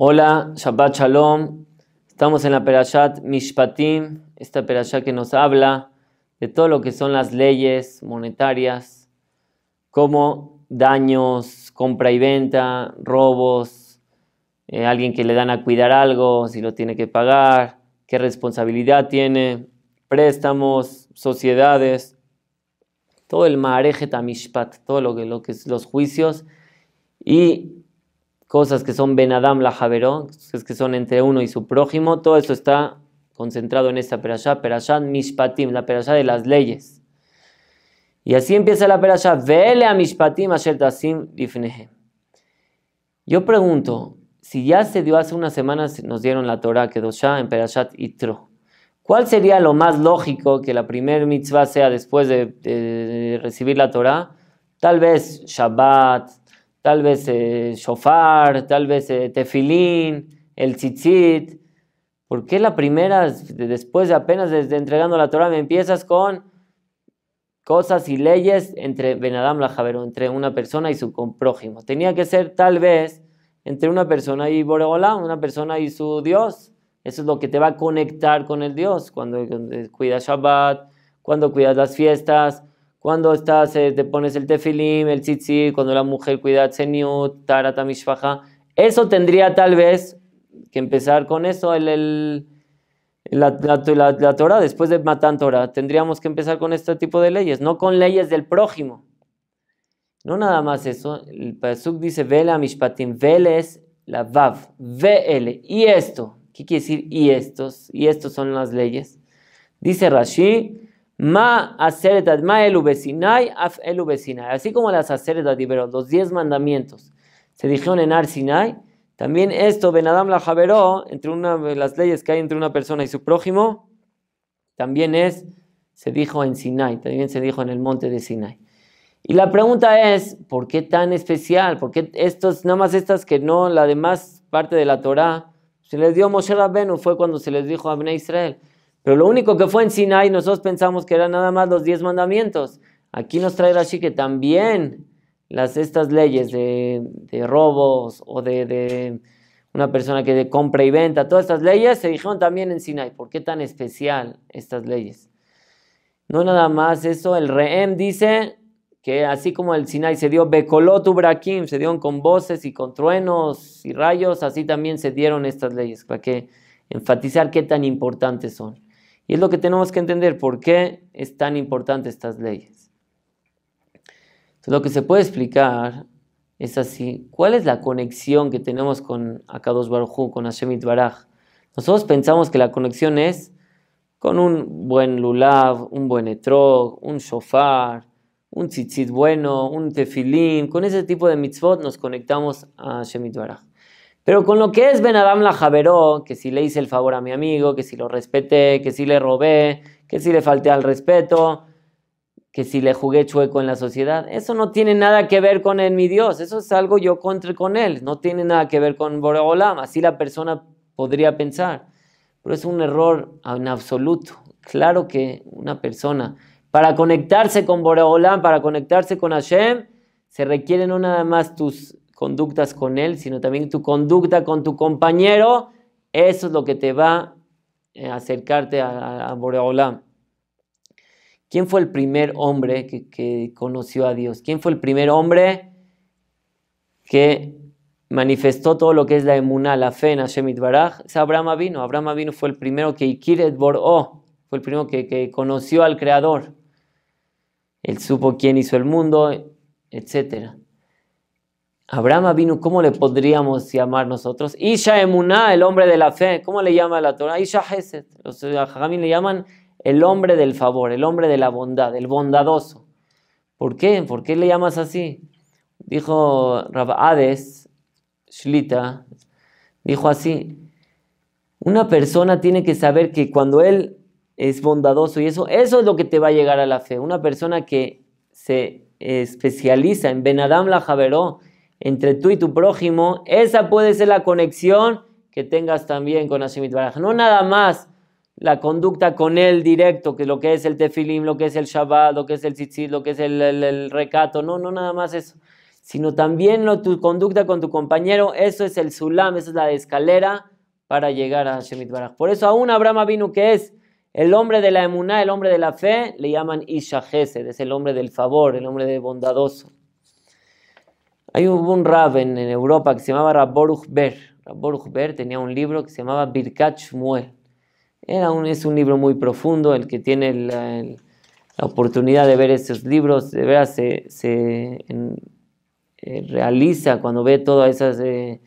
Hola, Shabbat Shalom. Estamos en la Perashat Mishpatim, esta Perashat que nos habla de todo lo que son las leyes monetarias, como daños, compra y venta, robos, eh, alguien que le dan a cuidar algo, si lo tiene que pagar, qué responsabilidad tiene, préstamos, sociedades, todo el marejeta mishpat, todo lo que, lo es los juicios y cosas que son Ben Adam la javerón cosas que son entre uno y su prójimo, todo eso está concentrado en esta perasha, perashá Mishpatim, la perasha de las leyes. Y así empieza la perasha, Vele a Mishpatim asher tasim difnehem. Yo pregunto, si ya se dio hace unas semanas, nos dieron la Torah ya en Perashat Itro. ¿Cuál sería lo más lógico que la primera mitzvah sea después de, de recibir la Torah? Tal vez Shabbat, tal vez eh, shofar, tal vez eh, tefilín, el tzitzit. ¿Por qué la primera, después de apenas desde entregando la Torah, me empiezas con cosas y leyes entre Benadam la Javero, entre una persona y su prójimo? Tenía que ser tal vez entre una persona y Boreolá, una persona y su Dios. Eso es lo que te va a conectar con el Dios. Cuando, cuando cuidas Shabbat, cuando cuidas las fiestas, cuando estás, eh, te pones el tefilim, el tzitzit, cuando la mujer cuida tsenyut, tarata mishfaja, eso tendría tal vez que empezar con eso, el, la, la, Torah, después de matar Torah, tendríamos que empezar con este tipo de leyes, no con leyes del prójimo. No nada más eso, el Pasuk dice Vela Mishpatim, veles es la Vav, y esto, ¿qué quiere decir y estos? Y estos son las leyes. Dice Rashi, Ma aseretat, ma el Sinai, af el Así como las aseretat, los diez mandamientos, se dijeron en Ar-Sinai, también esto, Benadam la Javeró, entre una, de las leyes que hay entre una persona y su prójimo, también es, se dijo en Sinai, también se dijo en el monte de Sinai. Y la pregunta es, ¿por qué tan especial? ¿Por qué estos, nada más estas que no, la demás parte de la Torá, se les dio a Moshe Rabbenu, fue cuando se les dijo a Abne Israel. Pero lo único que fue en Sinai, nosotros pensamos que eran nada más los diez mandamientos. Aquí nos trae así que también las, estas leyes de, robos o de, una persona que de compra y venta, todas estas leyes se dijeron también en Sinai. ¿Por qué tan especial estas leyes? No nada más eso, el Reem dice que así como el Sinai se dio tu se dieron con voces y con truenos y rayos, así también se dieron estas leyes, para que enfatizar qué tan importantes son. Y es lo que tenemos que entender, por qué es tan importante estas leyes. lo que se puede explicar es así, ¿cuál es la conexión que tenemos con Akados Barhu, con Hashem Baraj? Nosotros pensamos que la conexión es con un buen lulav, un buen etrog, un shofar, un tzitzit bueno, un Tefilim. con ese tipo de mitzvot nos conectamos a Hashem Baraj. Pero con lo que es Ben Adam la Javeró, que si le hice el favor a mi amigo, que si lo respeté, que si le robé, que si le falté al respeto, que si le jugué chueco en la sociedad, eso no tiene nada que ver con él, mi Dios, eso es algo yo contra con él, no tiene nada que ver con Boreolam, así la persona podría pensar, pero es un error en absoluto. Claro que una persona, para conectarse con Boreolam, para conectarse con Hashem, se requieren no nada más tus conductas con él, sino también tu conducta con tu compañero, eso es lo que te va eh, a acercarte a, a ¿Quién fue el primer hombre que, conoció a Dios? ¿Quién fue el primer hombre que manifestó todo lo que es la emuná, la fe en Hashem Itbaraj? Es Abraham vino, Abraham Avino fue el primero que Ikiret fue el primero que, que, conoció al Creador. Él supo quién hizo el mundo, etcétera. Abraham vino, ¿cómo le podríamos llamar nosotros? Isha Emuná, el hombre de la fe, ¿cómo le llama la Torah? Isha Hesed, los Jajamín le llaman el hombre del favor, el hombre de la bondad, el bondadoso. ¿Por qué? ¿Por qué le llamas así? Dijo Rab Hades, Shlita, dijo así, una persona tiene que saber que cuando él es bondadoso y eso, eso es lo que te va a llegar a la fe. Una persona que se especializa en Benadam la Javeró, entre tú y tu prójimo, esa puede ser la conexión que tengas también con Hashem Baraj. No nada más la conducta con él directo, que lo que es el tefilim, lo que es el Shabbat, lo que es el tzitzit, lo que es el, recato, no, no nada más eso, sino también lo, tu conducta con tu compañero, eso es el sulam, esa es la escalera para llegar a Hashem Baraj. Por eso aún Abraham vino que es el hombre de la emuná, el hombre de la fe, le llaman Isha Gesed, es el hombre del favor, el hombre de bondadoso. Hay un rab en, Europa que se llamaba Rabboruch Ber. Rabboruch Ber tenía un libro que se llamaba Birkat Shmuel. Era un, es un libro muy profundo, el que tiene la, oportunidad de ver esos libros, de veras se, eh, realiza cuando ve toda esa eh,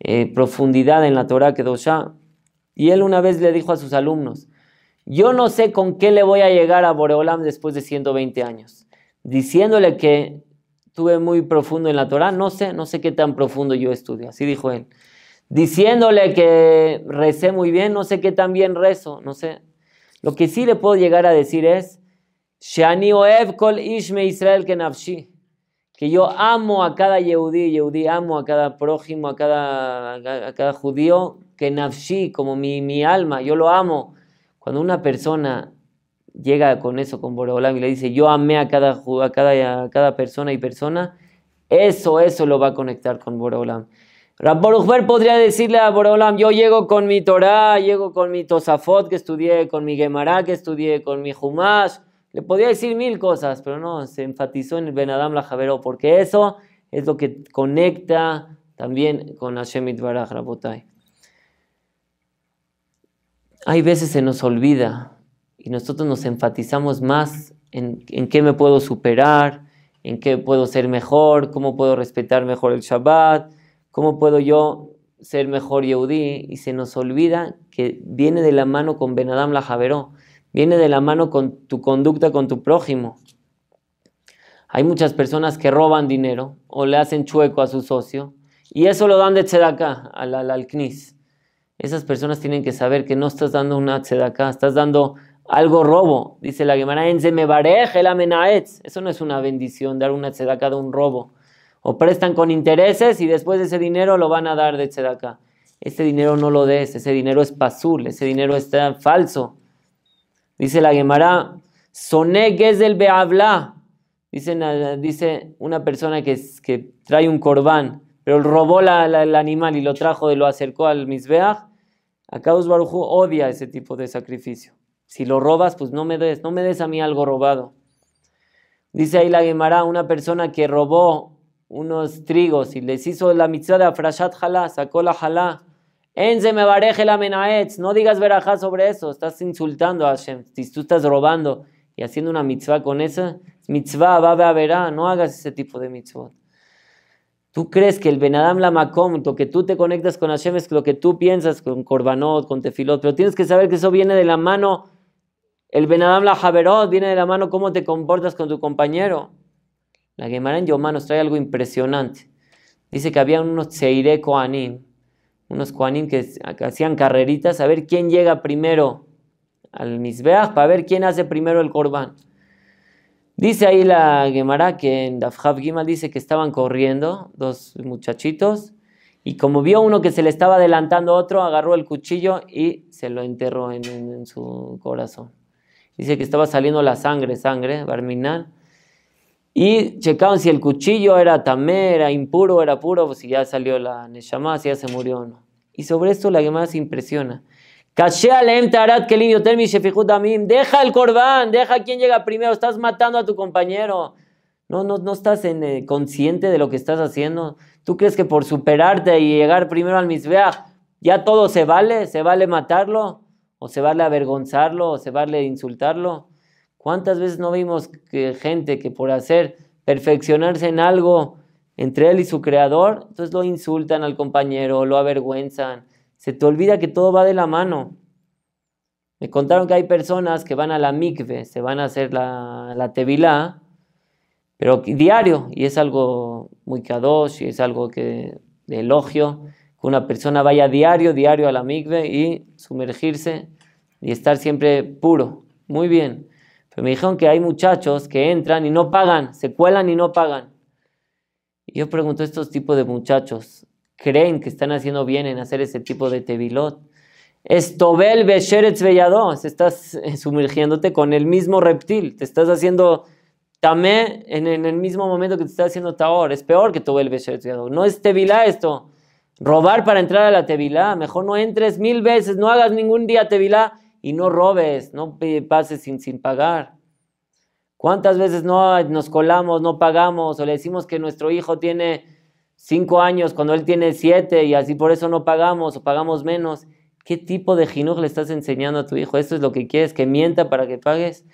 eh, profundidad en la Torah que ya. Y él una vez le dijo a sus alumnos, yo no sé con qué le voy a llegar a Boreolam después de 120 años, diciéndole que estuve muy profundo en la Torah, no sé, no sé qué tan profundo yo estudio, así dijo él. Diciéndole que recé muy bien, no sé qué tan bien rezo, no sé. Lo que sí le puedo llegar a decir es, Kol Israel que yo amo a cada Yehudí, Yehudí, amo a cada prójimo, a cada, a cada judío, como mi, mi alma, yo lo amo. Cuando una persona llega con eso con Boreolam y le dice, yo amé a cada, a cada, persona y persona, eso, eso lo va a conectar con Boreolam. Rabboruchber podría decirle a Boreolam, yo llego con mi Torah, llego con mi Tosafot que estudié, con mi Gemara que estudié, con mi Humash, le podía decir mil cosas, pero no, se enfatizó en el Benadam Lajabero, porque eso es lo que conecta también con Hashem Itbaraj Rabotay. Hay veces se nos olvida y nosotros nos enfatizamos más en, en qué me puedo superar, en qué puedo ser mejor, cómo puedo respetar mejor el Shabbat, cómo puedo yo ser mejor Yehudi. y se nos olvida que viene de la mano con Benadam la Javeró, viene de la mano con tu conducta con tu prójimo. Hay muchas personas que roban dinero o le hacen chueco a su socio y eso lo dan de tzedaká al, al, al Esas personas tienen que saber que no estás dando una tzedaká, estás dando algo robo. Dice la Gemara en el amenaetz. Eso no es una bendición, dar una tzedaka de un robo. O prestan con intereses y después de ese dinero lo van a dar de tzedaka Ese dinero no lo des, ese dinero es pasul, ese dinero está falso. Dice la Gemara, soné del Dice, dice una persona que, trae un corbán, pero robó el animal y lo trajo y lo acercó al A Acá Barujú odia ese tipo de sacrificio. Si lo robas, pues no me des, no me des a mí algo robado. Dice ahí la Gemara, una persona que robó unos trigos y les hizo la mitzvah de Afrashat Jalá, sacó la Jalá. se me bareje la menaetz, no digas verajá sobre eso, estás insultando a Hashem. Si tú estás robando y haciendo una mitzvah con esa, mitzvah, va a verá, no hagas ese tipo de mitzvot. ¿Tú crees que el Benadam Lamakom, lo que tú te conectas con Hashem, es lo que tú piensas con Corbanot, con Tefilot? Pero tienes que saber que eso viene de la mano el Benadam la Javerot viene de la mano cómo te comportas con tu compañero. La Gemara en Yomán nos trae algo impresionante. Dice que había unos Tseire Koanim, unos Koanim que hacían carreritas a ver quién llega primero al Mizbeach, para ver quién hace primero el Korban. Dice ahí la Gemara que en Dafjaf Gima dice que estaban corriendo dos muchachitos y como vio uno que se le estaba adelantando a otro, agarró el cuchillo y se lo enterró en su corazón. Dice que estaba saliendo la sangre, sangre, barminal. Y checaban si el cuchillo era tamé, era impuro, era puro, pues si ya salió la Neshama, si ya se murió o no. Y sobre esto la Gemara se impresiona. Deja el corbán, deja quien llega primero, estás matando a tu compañero. No, no, no estás en, eh, consciente de lo que estás haciendo. ¿Tú crees que por superarte y llegar primero al misbeach, ya todo se vale? ¿Se vale matarlo? o se vale avergonzarlo, o se vale insultarlo. ¿Cuántas veces no vimos que gente que por hacer perfeccionarse en algo entre él y su creador, entonces lo insultan al compañero, lo avergüenzan? Se te olvida que todo va de la mano. Me contaron que hay personas que van a la mikve, se van a hacer la, la tevilá, pero diario, y es algo muy kadosh, y es algo que, de elogio, que una persona vaya diario, diario a la y sumergirse y estar siempre puro. Muy bien. Pero me dijeron que hay muchachos que entran y no pagan, se cuelan y no pagan. Y yo pregunto, ¿estos tipos de muchachos creen que están haciendo bien en hacer ese tipo de tevilot? Tobel Besheretz Vellado, estás sumergiéndote con el mismo reptil, te estás haciendo tamé en, el mismo momento que te estás haciendo taor, es peor que Tobel Besheretz Vellado, No es tevilá esto, Robar para entrar a la tevilá. Mejor no entres mil veces, no hagas ningún día tevilá y no robes, no pases sin, sin pagar. ¿Cuántas veces no nos colamos, no pagamos o le decimos que nuestro hijo tiene cinco años cuando él tiene siete y así por eso no pagamos o pagamos menos? ¿Qué tipo de jinuj le estás enseñando a tu hijo? ¿Esto es lo que quieres? ¿Que mienta para que pagues?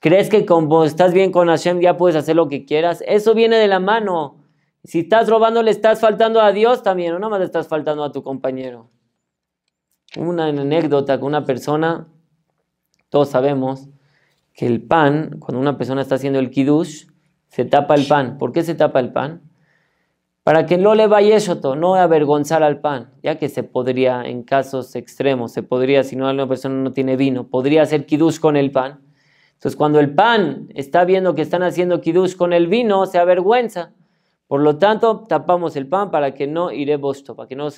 ¿Crees que como estás bien con Hashem ya puedes hacer lo que quieras? Eso viene de la mano. Si estás robando, le estás faltando a Dios también, no más le estás faltando a tu compañero. Una anécdota con una persona, todos sabemos que el pan, cuando una persona está haciendo el kiddush, se tapa el pan. ¿Por qué se tapa el pan? Para que no le vaya eso, no avergonzar al pan, ya que se podría, en casos extremos, se podría, si no una persona no tiene vino, podría hacer kiddush con el pan. Entonces, cuando el pan está viendo que están haciendo kiddush con el vino, se avergüenza. Por lo tanto, tapamos el pan para que no iré para que no,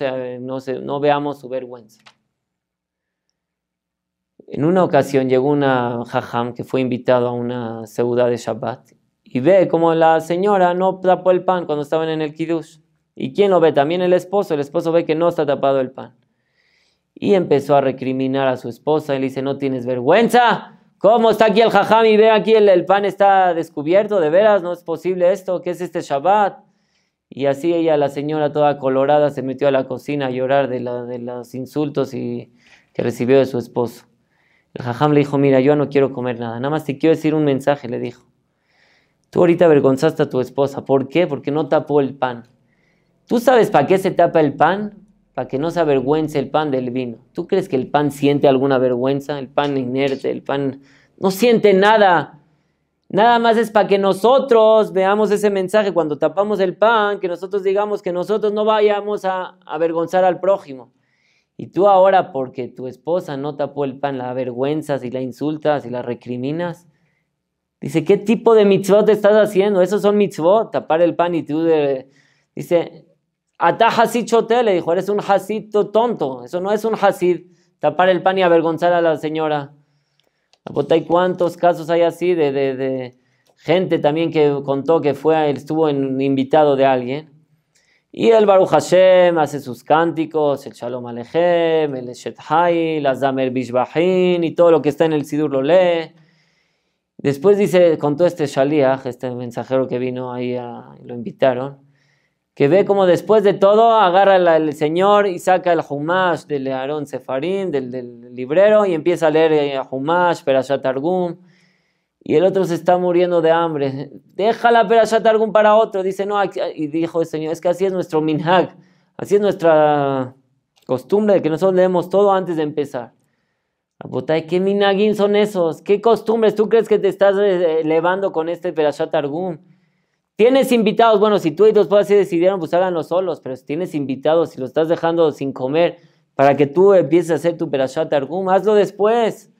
no, veamos su vergüenza. En una ocasión llegó una jajam que fue invitado a una seudá de Shabbat y ve como la señora no tapó el pan cuando estaban en el kiddush. ¿Y quién lo ve? También el esposo. El esposo ve que no está tapado el pan. Y empezó a recriminar a su esposa y le dice, no tienes vergüenza. ¿Cómo está aquí el jajam y ve aquí el, el pan está descubierto? ¿De veras? ¿No es posible esto? ¿Qué es este Shabbat? Y así ella, la señora toda colorada, se metió a la cocina a llorar de, los insultos y, que recibió de su esposo. El jajam le dijo, mira, yo no quiero comer nada, nada más te quiero decir un mensaje, le dijo. Tú ahorita avergonzaste a tu esposa, ¿por qué? Porque no tapó el pan. ¿Tú sabes para qué se tapa el pan? Para que no se avergüence el pan del vino. ¿Tú crees que el pan siente alguna vergüenza? El pan inerte, el pan no siente nada. Nada más es para que nosotros veamos ese mensaje cuando tapamos el pan, que nosotros digamos que nosotros no vayamos a avergonzar al prójimo. Y tú ahora, porque tu esposa no tapó el pan, la avergüenzas y la insultas y la recriminas. Dice, ¿qué tipo de mitzvot estás haciendo? Esos son mitzvot, tapar el pan y tú... De... Dice, Ata hasichote, le dijo, eres un jacito tonto. Eso no es un hasid, tapar el pan y avergonzar a la señora. Hay cuántos casos hay así de, gente también que contó que fue, estuvo en, invitado de alguien. Y el Baruch Hashem hace sus cánticos, el Shalom Alejem, el shet Hai, el Azamer Bishbahin y todo lo que está en el Sidur lo lee. Después dice, contó este Shaliach, este mensajero que vino ahí, y lo invitaron que ve como después de todo agarra al Señor y saca el Humash del Aarón Sefarín, del, librero, y empieza a leer el eh, Humash, Perashat Argum, y el otro se está muriendo de hambre. Déjala Perashat Argum para otro, dice, no, y dijo el Señor, es que así es nuestro minhag, así es nuestra costumbre de que nosotros leemos todo antes de empezar. Abotay, ¿qué minagin son esos? ¿Qué costumbres tú crees que te estás eh, elevando con este Perashat Argum? Tienes invitados, bueno, si tú y tus padres decidieron, pues háganlo solos, pero si tienes invitados, si lo estás dejando sin comer para que tú empieces a hacer tu perashat argum, hazlo después.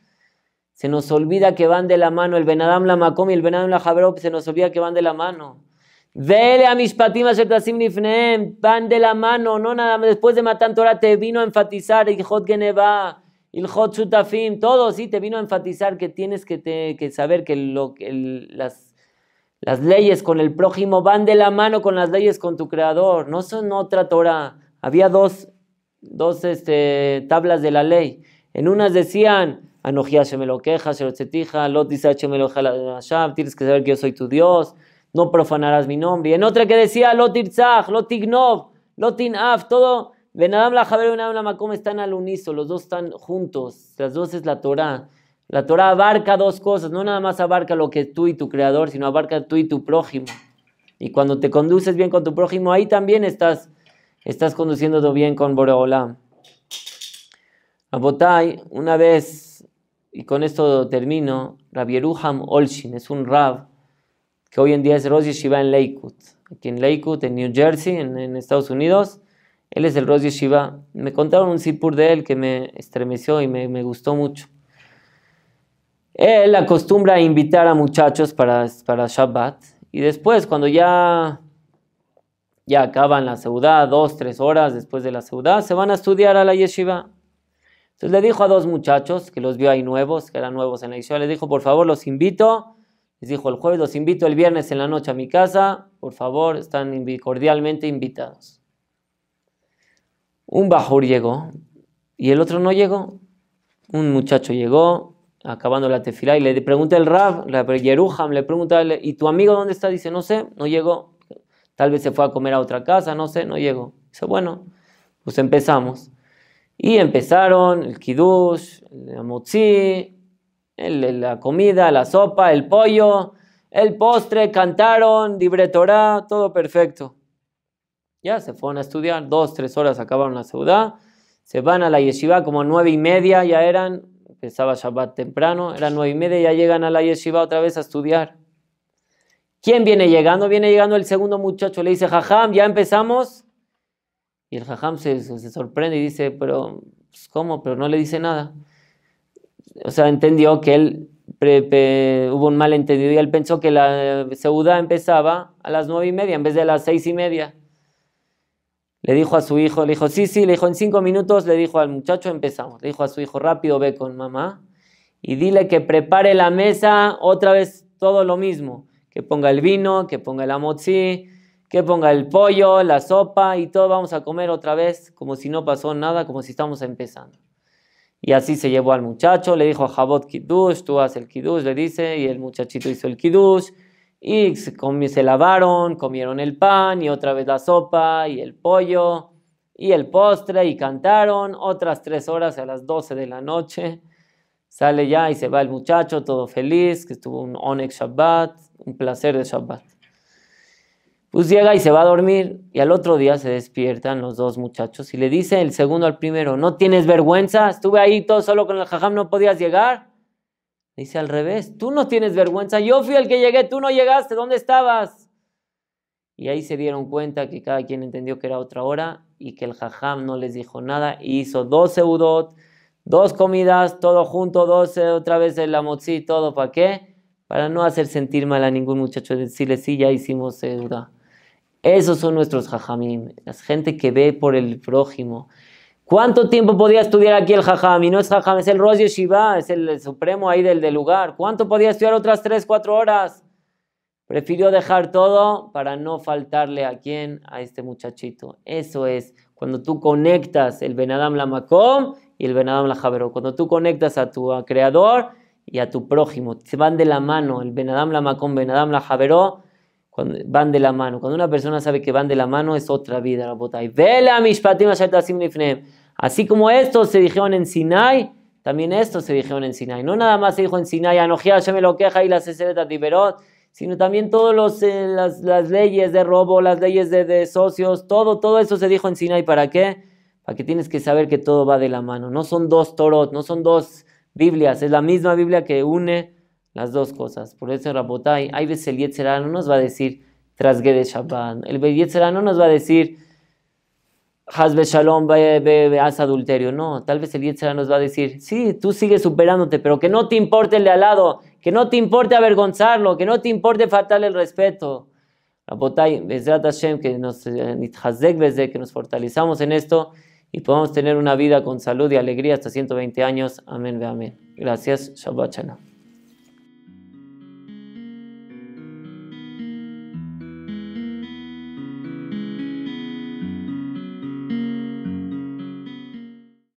Se nos olvida que van de la mano el Benadam la Makom y el Benadam la jabro se nos olvida que van de la mano. Vele a Mishpatim Ashertasim Nifneem, van de la mano, no nada más. Después de matar ahora te vino a enfatizar el Geneva, hot Shutafim, todo, sí, te vino a enfatizar que tienes que, que saber que, lo, que las las leyes con el prójimo van de la mano con las leyes con tu creador, no son otra Torah. Había dos, dos este, tablas de la ley. En unas decían, Anojía se me lo queja, se lo chetija, Lot me lo tienes que saber que yo soy tu Dios, no profanarás mi nombre. en otra que decía, Lot irzach, Lot ignov, Lot inaf, todo, Benadam la Jaber, Benadam la Makom están al unísono, los dos están juntos, las dos es la Torah. La Torah abarca dos cosas, no nada más abarca lo que es tú y tu creador, sino abarca tú y tu prójimo. Y cuando te conduces bien con tu prójimo, ahí también estás, estás conduciéndote bien con Boreolam. Abotai, una vez, y con esto termino, Rabieruham Olshin es un rab que hoy en día es Rosh Yeshiva en Lakewood, aquí en Lakewood, en New Jersey, en, Estados Unidos. Él es el Rosh Yeshiva. Me contaron un sipur de él que me estremeció y me, me gustó mucho. Él acostumbra a invitar a muchachos para, para Shabbat y después cuando ya, ya acaban la seudá, dos, tres horas después de la seudá, se van a estudiar a la yeshiva. Entonces le dijo a dos muchachos que los vio ahí nuevos, que eran nuevos en la yeshiva, le dijo, por favor, los invito. Les dijo, el jueves los invito el viernes en la noche a mi casa, por favor, están cordialmente invitados. Un bajur llegó y el otro no llegó. Un muchacho llegó, acabando la tefila y le pregunta el Rab, la Yeruham, le pregunta, ¿y tu amigo dónde está? Dice, no sé, no llegó. Tal vez se fue a comer a otra casa, no sé, no llegó. Dice, bueno, pues empezamos. Y empezaron el kiddush, el motzi, la comida, la sopa, el pollo, el postre, cantaron, libretorá, todo perfecto. Ya se fueron a estudiar, dos, tres horas acabaron la ciudad, se van a la yeshiva como nueve y media, ya eran empezaba Shabbat temprano, era nueve y media, ya llegan a la yeshiva otra vez a estudiar. ¿Quién viene llegando? Viene llegando el segundo muchacho, le dice, jajam, ya empezamos. Y el jajam se, sorprende y dice, pero, pues, ¿cómo? Pero no le dice nada. O sea, entendió que él hubo un malentendido y él pensó que la eh, Seudá empezaba a las nueve y media en vez de las seis y media. Le dijo a su hijo, le dijo, sí, sí, le dijo, en cinco minutos, le dijo al muchacho, empezamos. Le dijo a su hijo, rápido, ve con mamá y dile que prepare la mesa, otra vez todo lo mismo. Que ponga el vino, que ponga la amotzi, que ponga el pollo, la sopa y todo vamos a comer otra vez como si no pasó nada, como si estamos empezando. Y así se llevó al muchacho, le dijo a Jabot Kiddush, tú haz el Kiddush, le dice, y el muchachito hizo el Kiddush y se, lavaron, comieron el pan y otra vez la sopa y el pollo y el postre y cantaron otras tres horas a las doce de la noche. Sale ya y se va el muchacho todo feliz, que estuvo un Onex Shabbat, un placer de Shabbat. Pues llega y se va a dormir y al otro día se despiertan los dos muchachos y le dice el segundo al primero, ¿no tienes vergüenza? Estuve ahí todo solo con el jajam, no podías llegar dice al revés, tú no tienes vergüenza, yo fui el que llegué, tú no llegaste, ¿dónde estabas? Y ahí se dieron cuenta que cada quien entendió que era otra hora y que el jajam no les dijo nada y hizo dos seudot, dos comidas, todo junto, dos, eh, otra vez el amotzi, todo, ¿para qué? Para no hacer sentir mal a ningún muchacho, decirle, sí, ya hicimos eudot. Esos son nuestros jajamim, la gente que ve por el prójimo, ¿Cuánto tiempo podía estudiar aquí el jajam? Y no es jajam, es el Rosh shiva, es el, supremo ahí del, del, lugar. ¿Cuánto podía estudiar otras tres, cuatro horas? Prefirió dejar todo para no faltarle a quién, a este muchachito. Eso es cuando tú conectas el Benadam Lamakom y el Benadam Lajabero. Cuando tú conectas a tu creador y a tu prójimo, se van de la mano el Benadam Lamakom, Benadam Lajabero van de la mano. Cuando una persona sabe que van de la mano es otra vida, y Vela Así como esto se dijeron en Sinai, también esto se dijeron en Sinai. No nada más se dijo en Sinai, yo me lo queja y la de Tiberot, sino también todas eh, las, leyes de robo, las leyes de, socios, todo, todo eso se dijo en Sinai. ¿Para qué? Para que tienes que saber que todo va de la mano. No son dos toros, no son dos Biblias, es la misma Biblia que une las dos cosas. Por eso, Rabotai, hay veces el Yetzerá no nos va a decir de Shabbat. El Yetzerá no nos va a decir Hazbe Shalom, haz adulterio. No, tal vez el Yetzerá nos va a decir, sí, tú sigues superándote, pero que no te importe el de al lado, que no te importe avergonzarlo, que no te importe faltarle el respeto. Rabotai, que nos, eh, que nos fortalezamos en esto y podamos tener una vida con salud y alegría hasta 120 años. Amén, ve amén. Gracias. Shabbat Shalom.